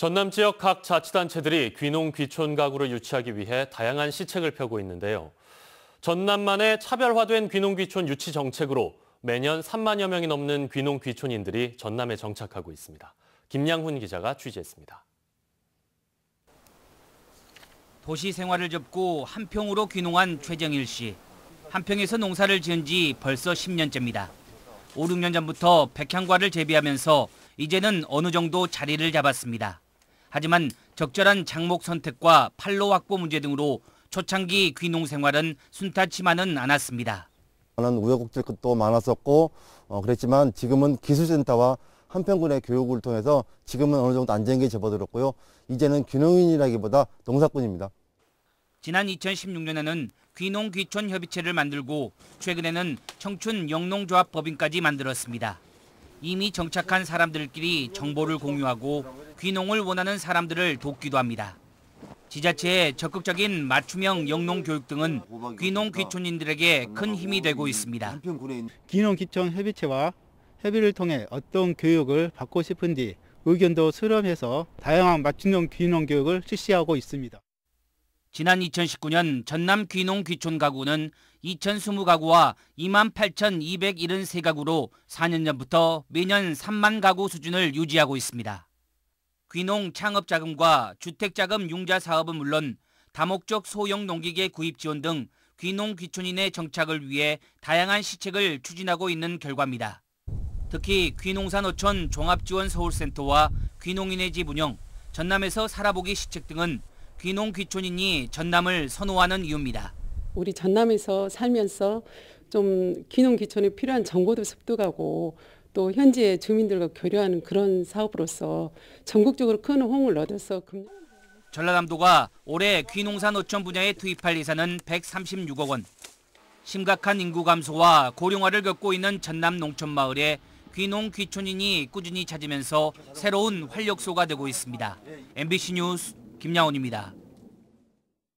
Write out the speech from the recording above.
전남 지역 각 자치단체들이 귀농 귀촌 가구를 유치하기 위해 다양한 시책을 펴고 있는데요. 전남만의 차별화된 귀농 귀촌 유치 정책으로 매년 3만여 명이 넘는 귀농 귀촌인들이 전남에 정착하고 있습니다. 김양훈 기자가 취재했습니다. 도시 생활을 접고 한 평으로 귀농한 최정일 씨. 한 평에서 농사를 지은 지 벌써 10년째입니다. 5, 6년 전부터 백향과를 재배하면서 이제는 어느 정도 자리를 잡았습니다. 하지만 적절한 장목 선택과 팔로 확보 문제 등으로 초창기 귀농 생활은 순탄치만은 않았습니다. 많은 우여곡절도 많았었고 어, 그랬지만 지금은 기술센터와 한평군의 교육을 통해서 지금은 어느 정도 안정기 접어들었고요. 이제는 귀농인이라기보다 농사꾼입니다. 지난 2016년에는 귀농귀촌협의체를 만들고 최근에는 청춘영농조합법인까지 만들었습니다. 이미 정착한 사람들끼리 정보를 공유하고 귀농을 원하는 사람들을 돕기도 합니다. 지자체의 적극적인 맞춤형 영농 교육 등은 귀농 귀촌인들에게 큰 힘이 되고 있습니다. 귀농 귀촌 협의체와 협의를 통해 어떤 교육을 받고 싶은지 의견도 수렴해서 다양한 맞춤형 귀농 교육을 실시하고 있습니다. 지난 2019년 전남 귀농 귀촌 가구는 2,020가구와 28,273가구로 4년 전부터 매년 3만 가구 수준을 유지하고 있습니다. 귀농 창업자금과 주택자금 융자 사업은 물론 다목적 소형 농기계 구입 지원 등 귀농 귀촌인의 정착을 위해 다양한 시책을 추진하고 있는 결과입니다. 특히 귀농산어촌 종합지원 서울센터와 귀농인의 집 운영, 전남에서 살아보기 시책 등은 귀농 귀촌인이 전남을 선호하는 이유입니다. 우리 전남에서 살면서 좀 귀농 귀촌에 필요한 정보도 습득하고 또 현지의 주민들과 교류하는 그런 사업으로서 전국적으로 큰 호응을 얻어서 전라남도가 올해 귀농산 어촌 분야에 투입할 예산은 136억 원. 심각한 인구 감소와 고령화를 겪고 있는 전남 농촌 마을에 귀농 귀촌인이 꾸준히 찾으면서 새로운 활력소가 되고 있습니다. MBC 뉴스 김양훈입니다.